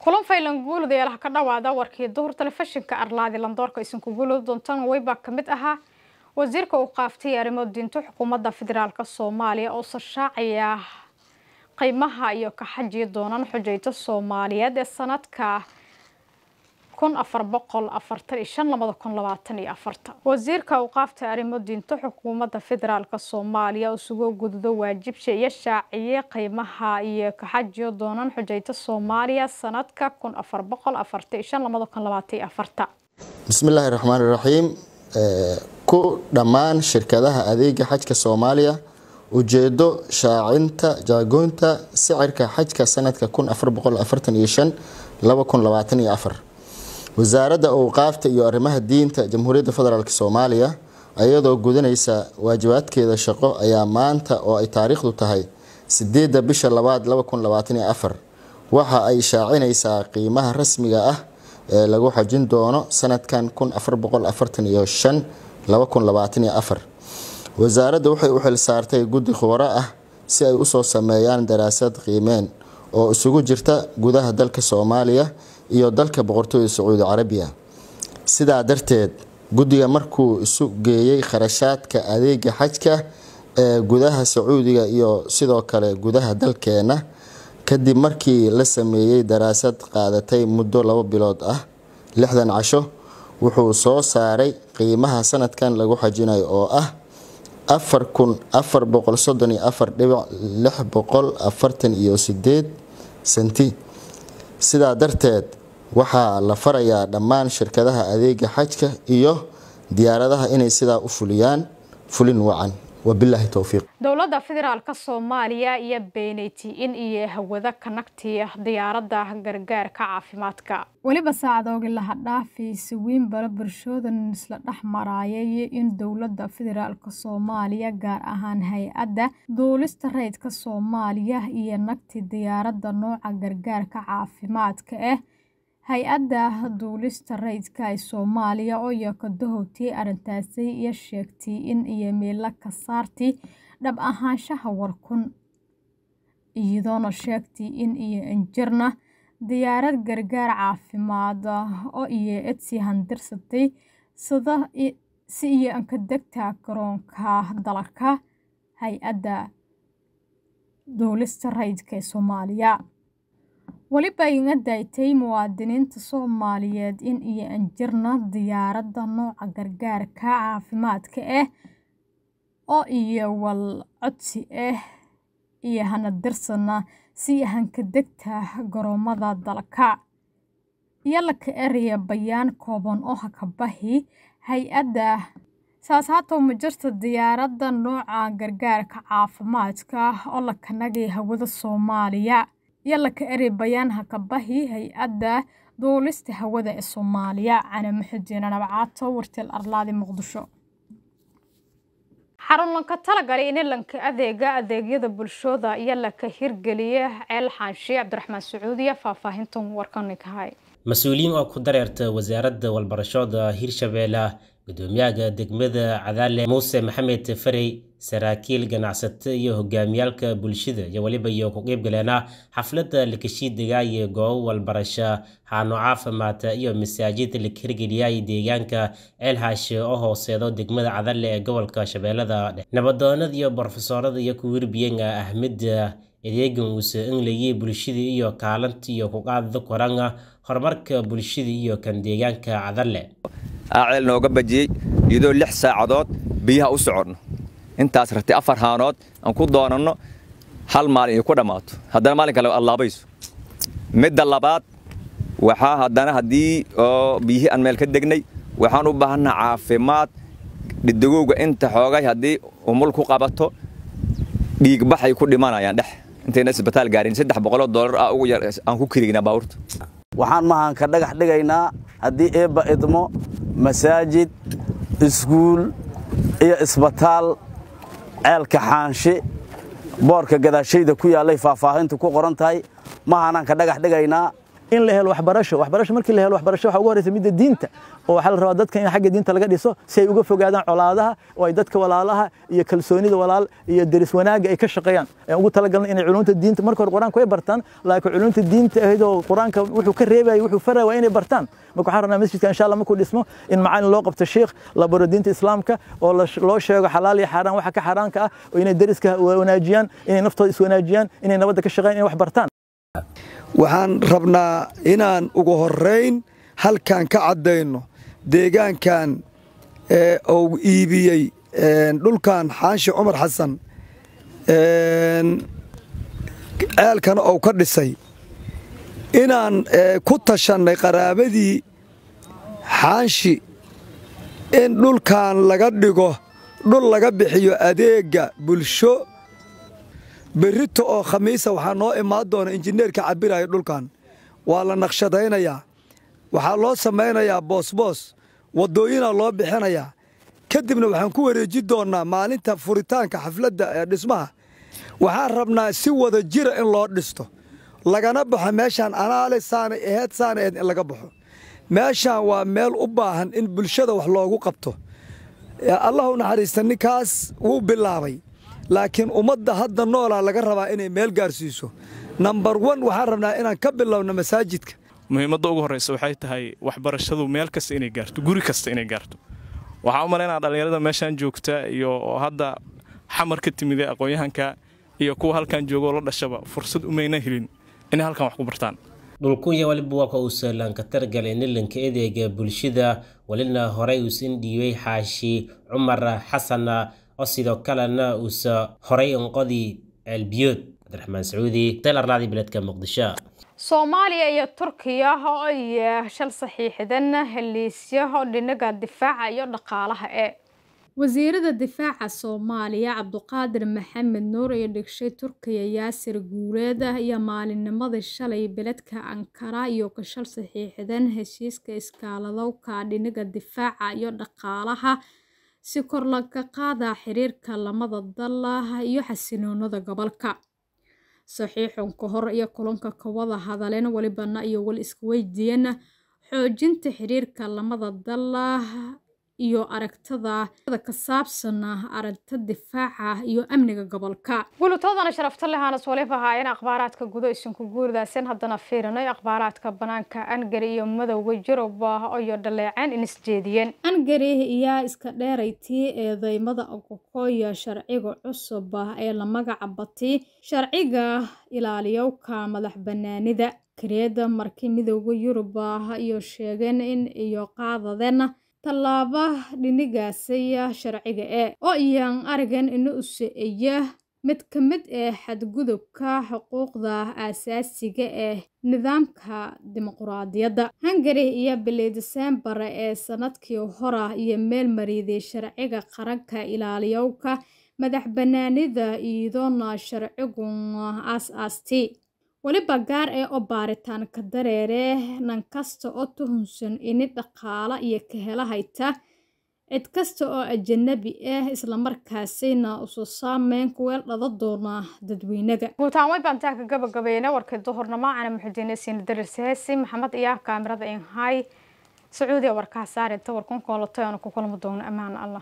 kulan faylanguulud eelaha ka dhawaada warkii duhur telefishinka arlaadi landoorka isinkuguulud doontan baa ka mid ahaa wasiirka uu qaaftay arrimo diinto xukuumadda federaalka soomaaliya oo sashaacaya qiimaha iyo kaxajii doonan xujayta soomaaliyeed ee sanadka kun afar boqol afartan iyo shan labada kun labaatan iyo afartan wasiirka awqaafta arrimo diinto xukuumadda federaalk soomaaliya isugu guddo waajibsha iyo shaaciye qiimaha iyo kaxajiyo doonan xujayta soomaaliya sanadka kun afar boqol afartan iyo shan labada kun labaatan iyo afartan bismillaahi raxmaan iraxiim eh, ku dhammaan shirkadaha adeega xajka soomaaliya ujeedo shaacinta jaagoynta sicirka xajka sanadka kun afar boqol afartan iyo shan laba kun labaatan iyo afar wasaaradda awqaafta iyo arrimaha diinta jamhuuriyadda federaalk soomaaliya ayadoo gudanaysa waajibaadkeeda shaqo ayaa maanta oo ay taariikhdu tahay sideedda bisha labaad waxa ay shaacinaysaa qiimaha rasmiga ah ee lagu xajin doono sanadkan wasaaradda waxay u xilsaartay guddi khubaro ah si ay usoo sameeyaan daraasad qiimeen oo isugu jirta gudaha dalka soomaaliya iyo dalka boqortooyda sacuudi carabiya sidaa darteed guddiga markuu isu geeyey kharashaadka adeega xajka ee gudaha sacuudiga iyo sidoo kale gudaha dalkeena kadib markii la sameeyey daraasad qaadatay muddo labo bilood ah lixdan casho wuxuu soo saaray qiimaha sanadkan lagu xajinayo oo ah afar kun afar boqol soddon iyo afar dhibic lix boqol afartan iyo sideed senti sidaa darteed waxaa la farayaa dhammaan shirkadaha adeega xajka iyo diyaaradaha inay sidaa u fuliyaan fulin wacan wabilaahi towfiiq dowladda federaalka soomaaliya iyo beneyti in iyo hawada kanagti diyaaradda gargaarka caafimaadka weliba saacadoogiila hadhaafaysa weynbala bulshoodan isla dhex maraayay in dowladda federaalka soomaaliya gaar ahaan hay-adda duulista raydka soomaaliya iyo nagti diyaaradda nooca gargaarka caafimaadka ah Hay-adda duulista rayidka ee Soomaaliya oo ka dahowtii arrintaasi iyo sheegtay in iyo Yemela ka saartay dhab ahaanshaha war kun, iyadoona sheegtay in iyo injirna diyaarad gargaar caafimaad oo iyo handirsatay hantirsatay si iyo anka degta garoonka dalaka Hay-adda duulista rayidka ee Soomaaliya weli baa iga daatay muwaadiniinta Soomaaliyeed in iyo aan diyaaradda nooca gargaarka caafimaadka ah oo iyo wal codsi ah iyo hana dirsana si ahanka degta ah garoomada dalka iyo laka eraya bayaan kooban oo haka bahi hay-adda saas haatoo ma jirta diyaaradda nooca gargaarka caafimaadka oo la kanagay hawada Soomaaliya Yalla ka eri bayaan ha ka bahi hay-adda duulista hawada ee Soomaaliya ana maxadiina nabcaato wartel arlaadi muqdisho xarun talagalay in lanka adeega adeegyada bulshada yalla ka hirgeliya ceel xaanshiye cabdiraxmaan sacuudiya faahfaahintan warkanikahay mas-uuliyiin oo ku dareerta wasaaradda walbarashada hirshabeella gudoomiyaha degmada cadaale muuse maxamed farey saraakiil ganacsata iyo hogaamiyaalka bulshada iyo weliba iyo ku qeybgaleena xafladda lakashiidaga iyo goobo walbarasha xaano caafimaadka iyo masaajidda la hirgeliyay deegaanka ceelhaash oo hooseedo degmada cadalle ee gobolka shabeellada dhexe nabadoonada iyo brofesoorada iyo kuwirbiyenga ahmeda adeegan uuse inlaye bulshada iyo kaalanta iyo ku qaadada koranga horumarka bulshada iyo kan deegaanka cadalle aaceel nooga bajiyey iyadoo lix saacadood biyaha u soconno intaas ratay afar haanood aan ku doonanno hal maalin ay ku dhammaato haddana maalin kale allaabayso midda labaad waxaa haddana haddii oo biyihii aan meel ka degnay waxaan u baahannaha caafimaad dhidagowga inta xoogay haddii umul ku qabato dhiigbaxay ku dhimanayaan dhex intayna isbitaal gaarin saddex boqoloo doolar ah ugu yar aan ku kirignaa baabuurta waxaan mahaanka dhagax dhigaynaa haddii eebba idmo masaajid iskuul iyo isbitaal ceelka xaanshi boorka gadaashayda ku yaallay faahfaahintu ku qoran tahay ma haanaan ka dhagax dhigaynaa in la helo waxbarasho waxbarasho markii la helo waxbarasho waxaa ugu horeysa midda diinta oo waxaa la rabaa dadka in xagga diinta laga dhiso si ay uga fogaadaan colaadaha oo ay dadka walaalaha iyo kalsoonida walaal iyo deris wanaagga ay ka shaqeeyaan aan ugu talagalnay inay culuumta diinta marka hore qur-aanku ay bartaan laakiin culuumta diinta ahayd qur-aanka wuxuu ka reebayay wuxuu faraa waa inay bartaan marka waxaan rabnaa masjidka insha allah markuu dhismo in macaalin loo qabto sheikh la baro diinta islaamka oo loo sheego xalaal iyo xaaraan waxa ka xaaraanka ah oo inay deriska wanaajiyaan inay naftooda iswanaajiyaan inay nabadda ka shaqeeyaan inay wax bartaan waxaan rabnaa inaan ugu horayn halkan ka caddayno deegaankan eh, uu iibiyey eh, dhulkan xaanshi cumar xasan eh, ceelkana uu ka dhisay inaan ku tashannay qaraabadii xaanshi in dhulkan laga dhigo dhul laga bixiyo adeega bulsho berito oo khamiisa waxaa noo imaan doona injineerka cabiraya dhulkan waa la naqshadaynayaa waxaa loo samaynayaa boosboos waddooyinaa loo bixinayaa ka dibna waxaan ku wareejin doonaa maalinta furitaanka xafladda ee dhismaha waxaan rabnaa si wada jira in loo dhisto lagana baxo meeshaan anaale saanay aheed saanaeed in laga baxo meeshaan waa meel u baahan in bulshada wax loogu qabto allahu naxariista ninkaas wuu bilaabay laakiin ummadda hadda noolaa laga rabaa inay meel gaarsiiso nambar wan waxaan rabnaa inaan ka bilowno masaajidka muhiimadda ugu horraysa waxay tahay waxbarashadu meel kasta inay gaarto guri kasta inay gaarto waxaa u malaynaa dhallinyarada meeshaan joogta iyo hadda xamar ka timidee aqoon-yahanka iyo kuwa halkan joogoo la dhashaba fursad umayna helin inay halkan wax ku bartaan dhulkunya weliba waa ka uusan lankatargalay nilanka edeega bulshada welina horey uusan dhiibay xaashi cumar xasana oo sidoo kalena uusa horay unqadii ceelbiyood cabdiraxmaan sacuudi telarlacdii beledka muqdisho soomaaliya iyo turkiya oo ay eh, shal saxiixdana heliisyaho dhinaga difaaca iyo dhaqaalaha ee wasiirada difaaca soomaaliya cabduqaadir maxamed nuur iyo dhigshay turkiya yaasir guuleed iyo maalinnimadii shalay beledka ankara iyo ka shal saxiixdan heshiiska iskaaladowka ka dhinaga difaaca iyo dhaqaalaha si kor looga qaada xiriirka lamada dallaaha iyo xasinoonada gobolka saxiixun ka hor iyo kulanka ka wada hadaleen weli banna iyo weli iskuweydiiyana xoojinta xiriirka lamada dallaaha iyo aragtada ka saabsan aragta difaaca iyo amniga gobolka gulutaodana sharafta lehaana soolebahaayan akhbaaraadka gudo isinku guurdaasen haddana fiirinay akhbaaraadka banaanka angari iyo madowga yurub iyo dhaleeceen in isjeediyeen angari iyaa iska dheeraytii eedeymada ogokoya sharciga cusub ee la magaca batay sharciga ilaaliyowka madax banaanida kareeda markii midowga yurub iyo sheegeen in iyo qaadadeen dhinigaasaya sharciga ee oo iyaan argan ina use'eya mid ka mid ee eh xadgudubka xuquuqda aasaasiga ah nidaamka dimuquraadiyadda hungari iyo bili deseembar ee sannadkii hora iyo meel mariiday sharciga qaranka ilaaliyowka madax banaanida iidoona sharcigun aas aastii Waliba gaar ee eh oo baaritaan ka nan kasta oo tuhunsan ini dhaqaala iyo kahela hayta cid kasta oo ajanabi ah eh, islamarkaasina usoo saameyn kuweel dhalo doona dadweynaga guutaan way baantaa ka gabagabeena warka duhurnama ana muxudiinaysiin darisahasi maxamed iyaa kaamirada in sacuudiya warkaa saar inta warkan aanu ku kulmi doono ammaan allah